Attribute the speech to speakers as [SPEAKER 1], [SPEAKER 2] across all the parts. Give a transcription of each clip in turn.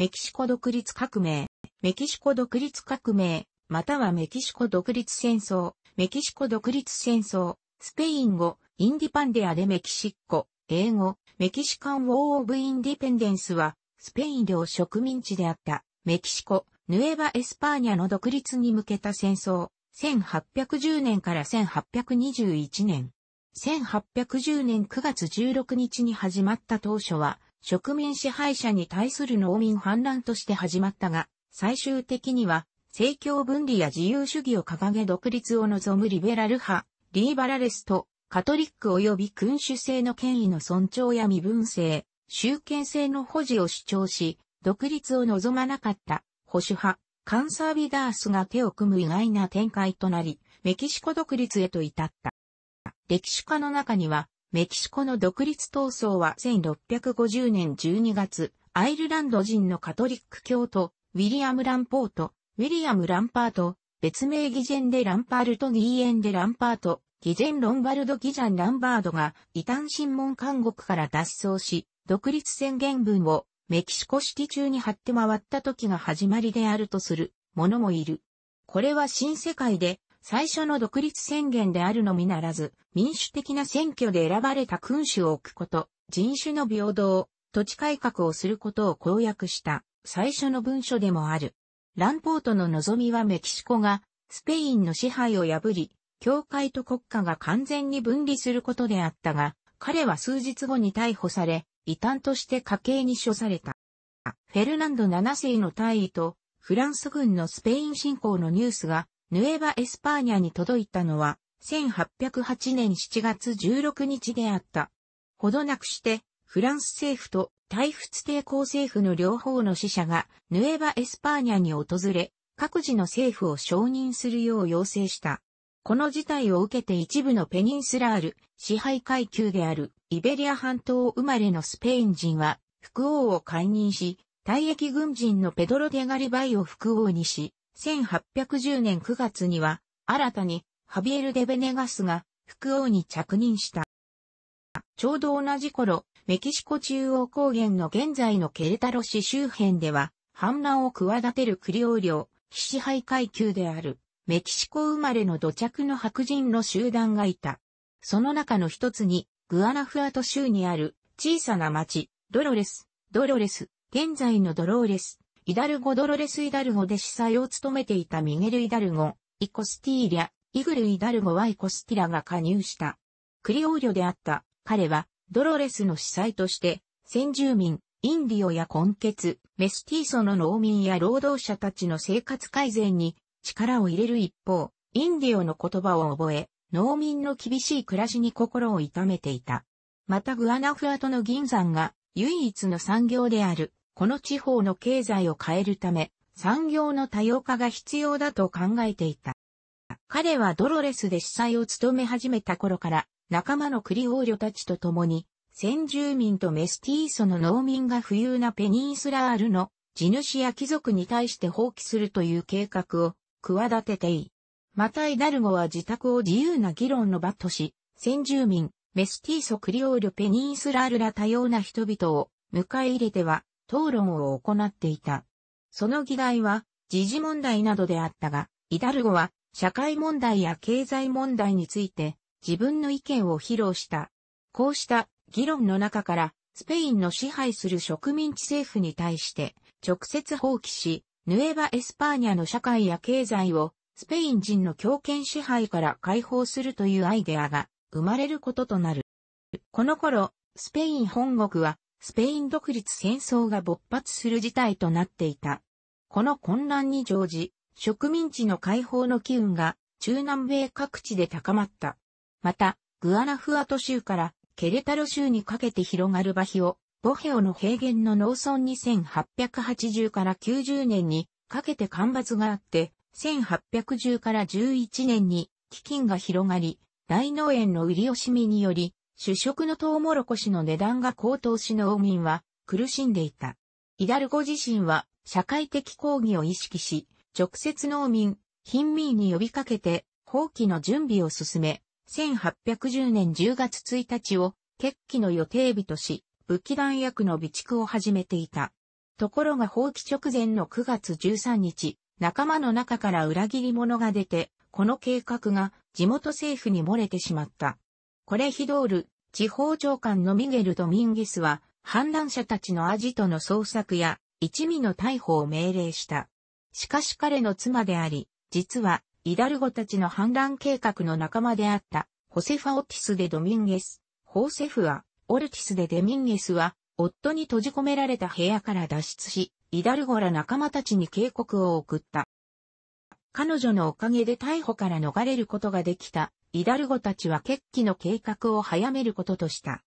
[SPEAKER 1] メキシコ独立革命、メキシコ独立革命、またはメキシコ独立戦争、メキシコ独立戦争、スペイン語、インディパンデアでメキシッコ、英語、メキシカン・ウォー・オブ・インディペンデンスは、スペイン領植民地であった、メキシコ、ヌエバ・エスパーニャの独立に向けた戦争、1810年から1821年。1810年9月16日に始まった当初は、植民支配者に対する農民反乱として始まったが、最終的には、政教分離や自由主義を掲げ独立を望むリベラル派、リーバラレスと、カトリック及び君主制の権威の尊重や身分制、集権制の保持を主張し、独立を望まなかった保守派、カンサービダースが手を組む意外な展開となり、メキシコ独立へと至った。歴史家の中には、メキシコの独立闘争は1650年12月、アイルランド人のカトリック教徒、ウィリアム・ランポート、ウィリアム・ランパート、別名ギジェン・デ・ランパールとギーエン・デ・ランパート、ギジェン・ロンバルド・ギジャン・ランバードが異端審問監獄から脱走し、独立宣言文をメキシコシティ中に貼って回った時が始まりであるとするものもいる。これは新世界で最初の独立宣言であるのみならず、民主的な選挙で選ばれた君主を置くこと、人種の平等、土地改革をすることを公約した最初の文書でもある。ランポートの望みはメキシコがスペインの支配を破り、教会と国家が完全に分離することであったが、彼は数日後に逮捕され、異端として家計に処された。フェルナンド7世の大位とフランス軍のスペイン侵攻のニュースがヌエバ・エスパーニャに届いたのは、1808年7月16日であった。ほどなくして、フランス政府と大仏抵抗政府の両方の使者が、ヌエバ・エスパーニャに訪れ、各自の政府を承認するよう要請した。この事態を受けて一部のペニンスラール、支配階級であるイベリア半島生まれのスペイン人は、副王を解任し、退役軍人のペドロ・デガリバイを副王にし、1810年9月には、新たにハビエル・デ・ベネガスが副王に着任した。ちょうど同じ頃、メキシコ中央高原の現在のケルタロ市周辺では、反乱を企てるクリオー領、騎士配階級である、メキシコ生まれの土着の白人の集団がいた。その中の一つに、グアナフアト州にある小さな町、ドロレス、ドロレス、現在のドローレスイダルゴ・ドロレス・イダルゴで司祭を務めていたミゲル・イダルゴ、イコスティーリャ、イグル・イダルゴはイコスティラが加入した。クリオーリョであった、彼は、ドロレスの司祭として、先住民、インディオや根血、メスティーソの農民や労働者たちの生活改善に力を入れる一方、インディオの言葉を覚え、農民の厳しい暮らしに心を痛めていた。またグアナフアトの銀山が唯一の産業であるこの地方の経済を変えるため、産業の多様化が必要だと考えていた。彼はドロレスで司祭を務め始めた頃から仲間のクリオーリョたちと共に先住民とメスティーソの農民が富裕なペニンスラールの地主や貴族に対して放棄するという計画を企ててい。またイダルゴは自宅を自由な議論の場とし、先住民、メスティーソクリオーリョペニンスラールら多様な人々を迎え入れては討論を行っていた。その議題は、時事問題などであったが、イダルゴは、社会問題や経済問題について、自分の意見を披露した。こうした議論の中から、スペインの支配する植民地政府に対して、直接放棄し、ヌエバ・エスパーニャの社会や経済を、スペイン人の強権支配から解放するというアイデアが生まれることとなる。この頃、スペイン本国はスペイン独立戦争が勃発する事態となっていた。この混乱に乗じ、植民地の解放の機運が中南米各地で高まった。また、グアナフアト州からケレタロ州にかけて広がるバヒオ、ボヘオの平原の農村に1880から90年にかけて干ばつがあって、1810から11年に基金が広がり、大農園の売り惜しみにより、主食のトウモロコシの値段が高騰し農民は苦しんでいた。イダルゴ自身は社会的抗議を意識し、直接農民、貧民に呼びかけて、放棄の準備を進め、1810年10月1日を決起の予定日とし、武器弾薬の備蓄を始めていた。ところが放棄直前の9月13日、仲間の中から裏切り者が出て、この計画が地元政府に漏れてしまった。これヒドール、地方長官のミゲル・ドミンゲスは、反乱者たちのアジトの捜索や、一味の逮捕を命令した。しかし彼の妻であり、実は、イダルゴたちの反乱計画の仲間であった、ホセファ・オティス・でドミンゲス、ホーセフア、オルティス・でデミンゲスは、夫に閉じ込められた部屋から脱出し、イダルゴら仲間たちに警告を送った。彼女のおかげで逮捕から逃れることができたイダルゴたちは決起の計画を早めることとした。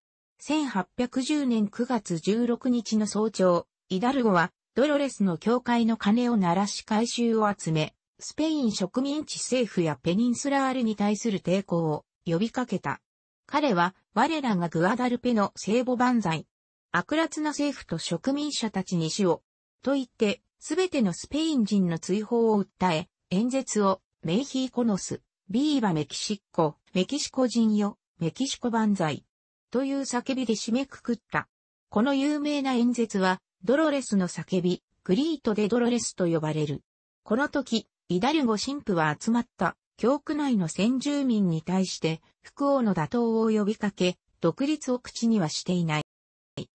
[SPEAKER 1] 1810年9月16日の早朝、イダルゴはドロレスの教会の鐘を鳴らし回収を集め、スペイン植民地政府やペニンスラールに対する抵抗を呼びかけた。彼は我らがグアダルペの聖母万歳。悪辣な政府と植民者たちに死を。と言って、すべてのスペイン人の追放を訴え、演説をメイヒーコノス、ビーバメキシッコ、メキシコ人よ、メキシコ万歳。という叫びで締めくくった。この有名な演説は、ドロレスの叫び、グリートでドロレスと呼ばれる。この時、イダルゴ神父は集まった、教区内の先住民に対して、福王の打倒を呼びかけ、独立を口にはしていない。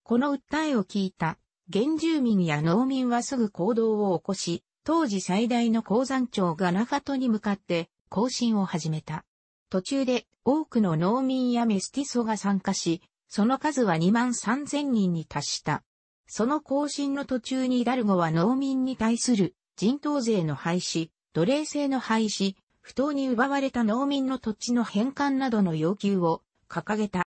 [SPEAKER 1] この訴えを聞いた、原住民や農民はすぐ行動を起こし、当時最大の鉱山長がナファトに向かって、行進を始めた。途中で多くの農民やメスティソが参加し、その数は2万3000人に達した。その行進の途中にダルゴは農民に対する人頭税の廃止、奴隷制の廃止、不当に奪われた農民の土地の返還などの要求を掲げた。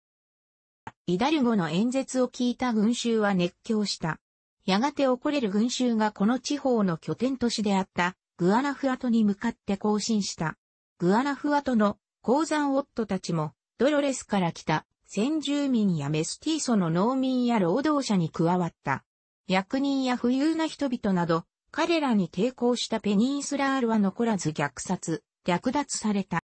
[SPEAKER 1] イダルゴの演説を聞いた群衆は熱狂した。やがて怒れる群衆がこの地方の拠点都市であったグアナフアトに向かって行進した。グアナフアトの鉱山夫たちも、ドロレスから来た先住民やメスティーソの農民や労働者に加わった。役人や富裕な人々など、彼らに抵抗したペニンスラールは残らず虐殺、略奪された。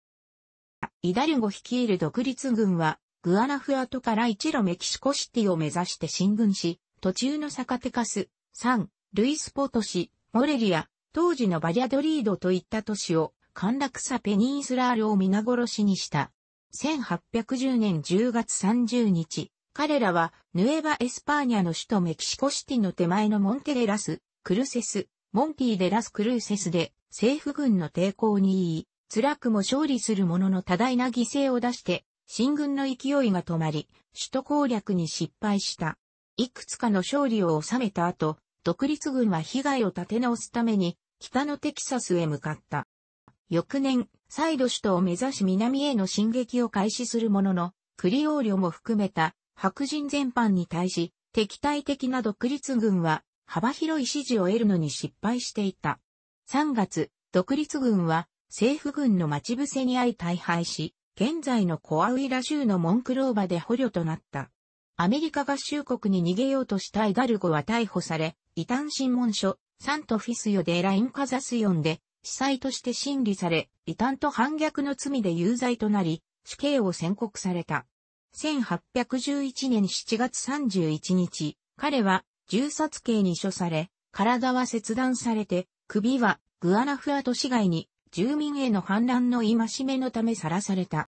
[SPEAKER 1] イダルゴ率いる独立軍は、グアナフアトから一路メキシコシティを目指して進軍し、途中のサカテカス、サン、ルイスポト市、モレリア、当時のバリャドリードといった都市を陥落さペニンスラールを皆殺しにした。1810年10月30日、彼らはヌエバ・エスパーニャの首都メキシコシティの手前のモンテレラス、クルセス、モンティ・デラス・クルーセスで政府軍の抵抗に言い、辛くも勝利するものの多大な犠牲を出して、新軍の勢いが止まり、首都攻略に失敗した。いくつかの勝利を収めた後、独立軍は被害を立て直すために、北のテキサスへ向かった。翌年、再度首都を目指し南への進撃を開始するものの、クリオーリョも含めた白人全般に対し、敵対的な独立軍は幅広い支持を得るのに失敗していた。3月、独立軍は政府軍の待ち伏せに遭い大敗し、現在のコアウイラ州のモンクローバで捕虜となった。アメリカ合衆国に逃げようとしたイダルゴは逮捕され、異端審問書、サントフィスヨでラインカザスヨンで地災として審理され、異端と反逆の罪で有罪となり、死刑を宣告された。1811年7月31日、彼は銃殺刑に処され、体は切断されて、首はグアナフアト市街に住民への反乱の戒めのためさらされた。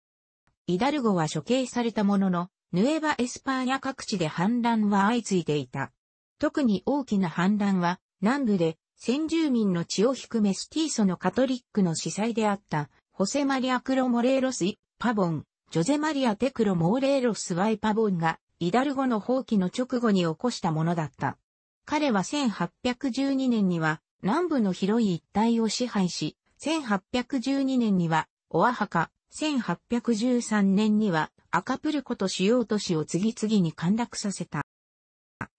[SPEAKER 1] イダルゴは処刑されたものの、ヌエバ・エスパーニャ各地で反乱は相次いでいた。特に大きな反乱は南部で先住民の血を引くメスティーソのカトリックの司祭であった、ホセマリア・クロ・モレーロス・イ・パボン、ジョゼマリア・テクロ・モーレーロス・ワイ・パボンが、イダルゴの放棄の直後に起こしたものだった。彼は1812年には、南部の広い一帯を支配し、1812年には、オアハカ、1813年には、アカプルコと主要都市を次々に陥落させた。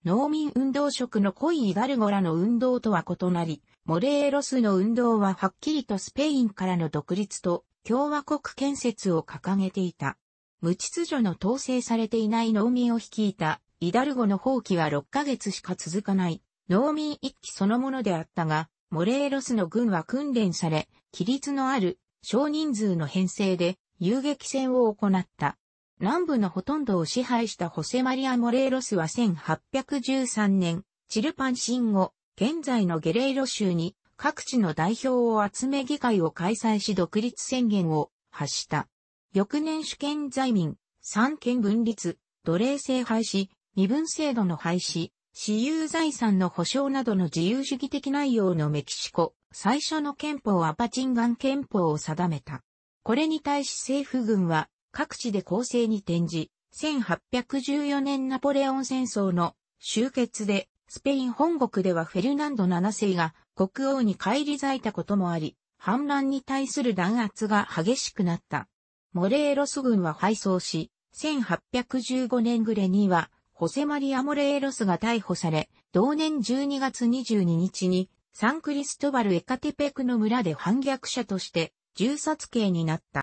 [SPEAKER 1] 農民運動色の濃いイガルゴラの運動とは異なり、モレーロスの運動ははっきりとスペインからの独立と共和国建設を掲げていた。無秩序の統制されていない農民を率いたイダルゴの放棄は6ヶ月しか続かない農民一揆そのものであったが、モレーロスの軍は訓練され、規律のある少人数の編成で遊撃戦を行った。南部のほとんどを支配したホセマリア・モレーロスは1813年、チルパン新後、現在のゲレーロ州に各地の代表を集め議会を開催し独立宣言を発した。翌年主権在民、三権分立、奴隷制廃止、身分制度の廃止、私有財産の保障などの自由主義的内容のメキシコ、最初の憲法アパチンガン憲法を定めた。これに対し政府軍は各地で攻勢に転じ、1814年ナポレオン戦争の終結で、スペイン本国ではフェルナンド7世が国王に返り咲いたこともあり、反乱に対する弾圧が激しくなった。モレーロス軍は敗走し、1815年暮れには、ホセマリア・モレーロスが逮捕され、同年12月22日に、サンクリストバル・エカテペクの村で反逆者として、銃殺刑になった。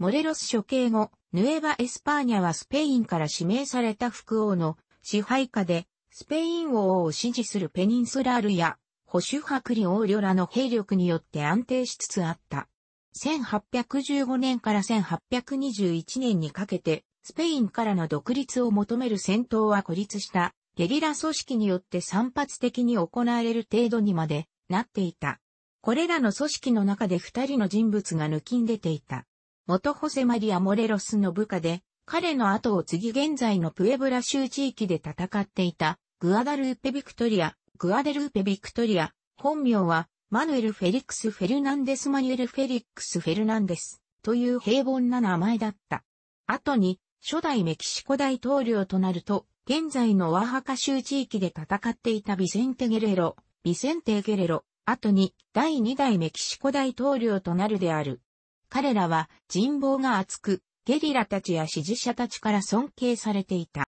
[SPEAKER 1] モレロス処刑後、ヌエバ・エスパーニャはスペインから指名された副王の支配下で、スペイン王を支持するペニンスラールや、保守派クリオーリョらの兵力によって安定しつつあった。1815年から1821年にかけて、スペインからの独立を求める戦闘は孤立した、ゲリラ組織によって散発的に行われる程度にまでなっていた。これらの組織の中で二人の人物が抜きん出ていた。元ホセマリア・モレロスの部下で、彼の後を次現在のプエブラ州地域で戦っていた、グアダルーペ・ビクトリア、グアデルーペ・ビクトリア、本名は、マヌエル・フェリックス・フェルナンデス・マニュエル・フェリックス・フェルナンデス、という平凡な名前だった。後に、初代メキシコ大統領となると、現在のワハカ州地域で戦っていたビセンテ・ゲレロ、ビセンテ・ゲレロ、後に、第2代メキシコ大統領となるである。彼らは人望が厚く、ゲリラたちや支持者たちから尊敬されていた。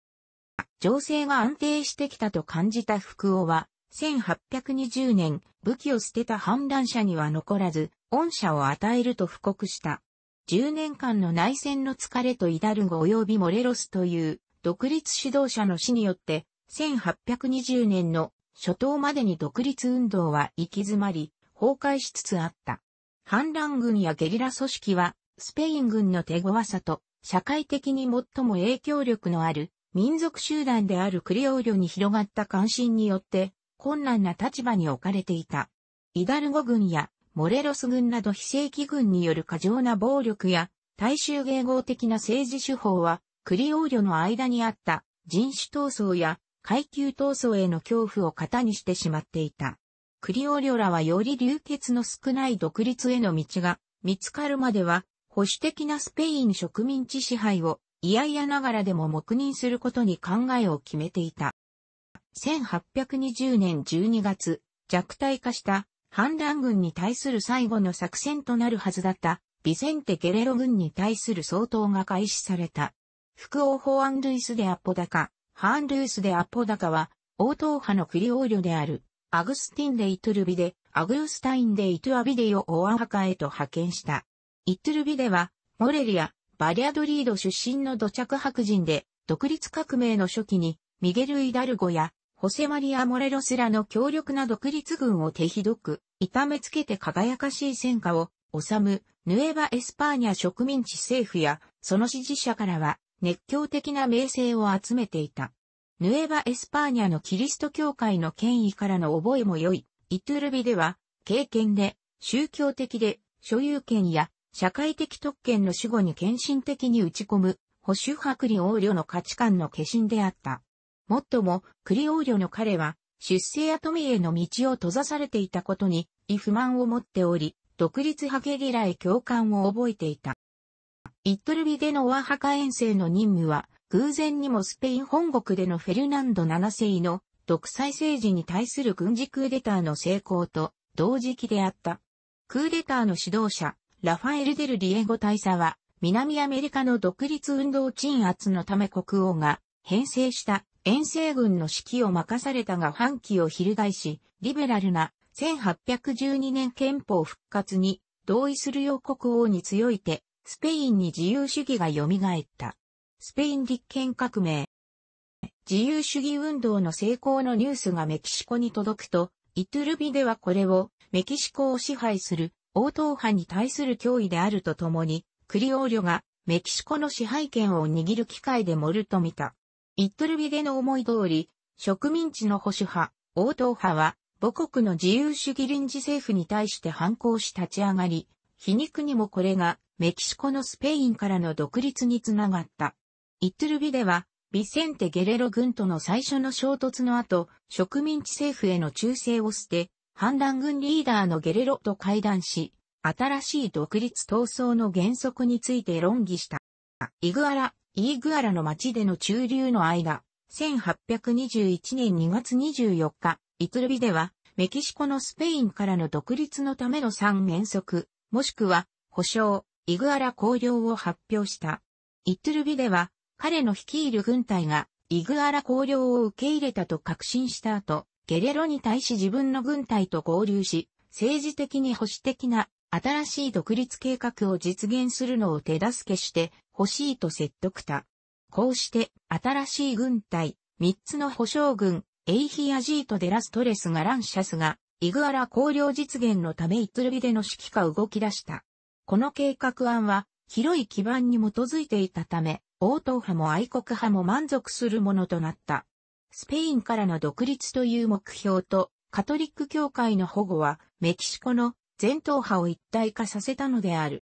[SPEAKER 1] 情勢が安定してきたと感じた福王は、1820年、武器を捨てた反乱者には残らず、恩赦を与えると布告した。10年間の内戦の疲れとイダルゴ及びモレロスという独立指導者の死によって、1820年の初頭までに独立運動は行き詰まり、崩壊しつつあった。反乱軍やゲリラ組織は、スペイン軍の手強さと、社会的に最も影響力のある、民族集団であるクリオーリョに広がった関心によって、困難な立場に置かれていた。イダルゴ軍や、モレロス軍など非正規軍による過剰な暴力や、大衆迎合的な政治手法は、クリオーリョの間にあった人種闘争や階級闘争への恐怖を型にしてしまっていた。クリオリョラはより流血の少ない独立への道が見つかるまでは、保守的なスペイン植民地支配を嫌々ながらでも黙認することに考えを決めていた。1820年12月、弱体化した反乱軍に対する最後の作戦となるはずだったビセンテ・ゲレロ軍に対する総統が開始された。副王法アン・ルイス・デ・アポダカ、ハーン・ルイス・デ・アポダカは、王党派のクリオーリョであるアグスティン・デ・イトゥルビデ、アグースタイン・デ・イトゥアビデをオアハカへと派遣した。イトゥルビデは、モレリア、バリアドリード出身の土着白人で、独立革命の初期に、ミゲル・イダルゴや、ホセマリア・モレロスらの強力な独立軍を手ひどく、痛めつけて輝かしい戦果を、治む、ヌエバ・エスパーニャ植民地政府や、その支持者からは、熱狂的な名声を集めていた。ヌエバ・エスパーニャのキリスト教会の権威からの覚えも良い、イトゥルビでは、経験で、宗教的で、所有権や、社会的特権の死後に献身的に打ち込む、保守派クリオーリョの価値観の化身であった。もっとも、クリオーリョの彼は、出世や富への道を閉ざされていたことに、異不満を持っており、独立派ゲリラへ共感を覚えていた。イットルビでのワーハカ遠征の任務は、偶然にもスペイン本国でのフェルナンド7世の独裁政治に対する軍事クーデターの成功と同時期であった。クーデターの指導者、ラファエル・デル・リエゴ大佐は、南アメリカの独立運動鎮圧のため国王が編成した遠征軍の指揮を任されたが反旗を翻し、リベラルな1812年憲法復活に同意するよう国王に強いて、スペインに自由主義が蘇った。スペイン立憲革命。自由主義運動の成功のニュースがメキシコに届くと、イトゥルビではこれをメキシコを支配する王党派に対する脅威であるとともに、クリオーリョがメキシコの支配権を握る機会で盛ると見た。イトゥルビでの思い通り、植民地の保守派、王党派は母国の自由主義臨時政府に対して反抗し立ち上がり、皮肉にもこれがメキシコのスペインからの独立につながった。イトゥルビでは、ビセンテ・ゲレロ軍との最初の衝突の後、植民地政府への忠誠を捨て、反乱軍リーダーのゲレロと会談し、新しい独立闘争の原則について論議した。イグアラ、イーグアラの町での駐留の間、1821年2月24日、イトゥルビでは、メキシコのスペインからの独立のための3原則、もしくは、保障、イグアラ公領を発表した。イトゥルビでは、彼の率いる軍隊がイグアラ公領を受け入れたと確信した後、ゲレロに対し自分の軍隊と合流し、政治的に保守的な新しい独立計画を実現するのを手助けして欲しいと説得た。こうして新しい軍隊、三つの保証軍、エイヒアジート・デラストレスがランシャスが、イグアラ公領実現のためイツルビでの指揮下動き出した。この計画案は、広い基盤に基づいていたため、王党派も愛国派も満足するものとなった。スペインからの独立という目標と、カトリック教会の保護は、メキシコの全党派を一体化させたのである。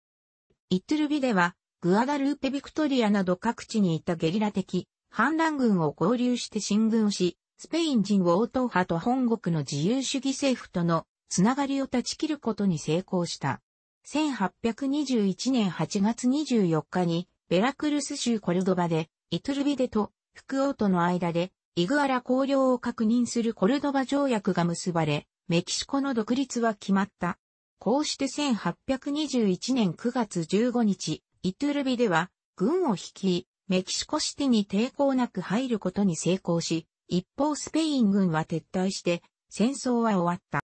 [SPEAKER 1] イトゥルビでは、グアダルーペ・ビクトリアなど各地にいたゲリラ的反乱軍を合流して進軍し、スペイン人王党派と本国の自由主義政府とのつながりを断ち切ることに成功した。1821年8月24日にベラクルス州コルドバで、イトゥルビデと福王との間で、イグアラ公領を確認するコルドバ条約が結ばれ、メキシコの独立は決まった。こうして1821年9月15日、イトゥルビデは、軍を率い、メキシコシティに抵抗なく入ることに成功し、一方スペイン軍は撤退して、戦争は終わった。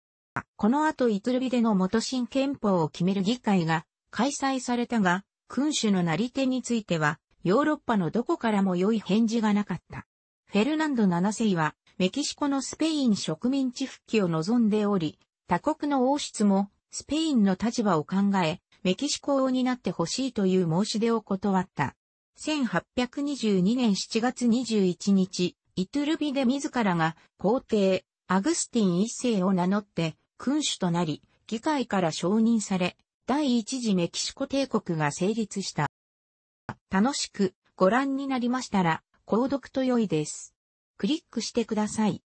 [SPEAKER 1] この後イトゥルビデの元新憲法を決める議会が開催されたが、君主のなり手については、ヨーロッパのどこからも良い返事がなかった。フェルナンド7世は、メキシコのスペイン植民地復帰を望んでおり、他国の王室も、スペインの立場を考え、メキシコ王になってほしいという申し出を断った。1822年7月21日、イトゥルビで自らが皇帝、アグスティン一世を名乗って、君主となり、議会から承認され、第一次メキシコ帝国が成立した。楽しくご覧になりましたら、購読と良いです。クリックしてください。